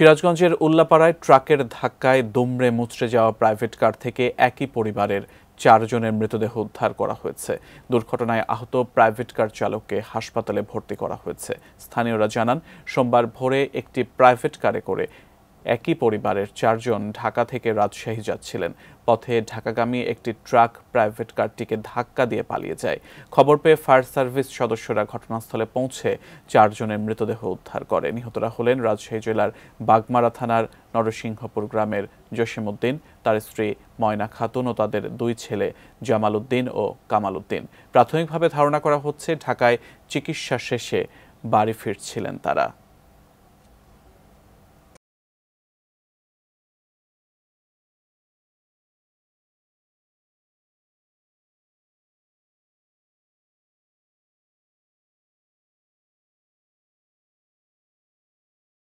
সিরাজগঞ্জের উল্লাপাড়ায় ট্রাকের ধাক্কায় দুমড়ে মুচড়ে যাওয়া প্রাইভেট কার থেকে একই পরিবারের চারজনের মৃতদেহ উদ্ধার করা হয়েছে দুর্ঘটনায় আহত প্রাইভেট কার চালককে হাসপাতালে ভর্তি করা হয়েছে স্থানীয়রা জানান সোমবার ভোরে একটি প্রাইভেট কারে করে একই পরিবারের চারজন ঢাকা থেকে রাজশাহী যাচ্ছিলেন পথে ঢাকাগামী একটি ট্রাক প্রাইভেট কারটিকে ধাক্কা দিয়ে পালিয়ে যায় খবর পেয়ে ফায়ার সার্ভিস সদস্যরা ঘটনাস্থলে পৌঁছে চারজনের মৃতদেহ উদ্ধার করে নিহতরা হলেন রাজশাহী জেলার বাগমারা থানার নরসিংহপুর গ্রামের জসিমউদ্দিন তার স্ত্রী ময়না খাতুন ও তাদের দুই ছেলে জামাল উদ্দিন ও কামাল উদ্দিন প্রাথমিকভাবে ধারণা করা হচ্ছে ঢাকায় চিকিৎসা শেষে বাড়ি ফিরছিলেন তারা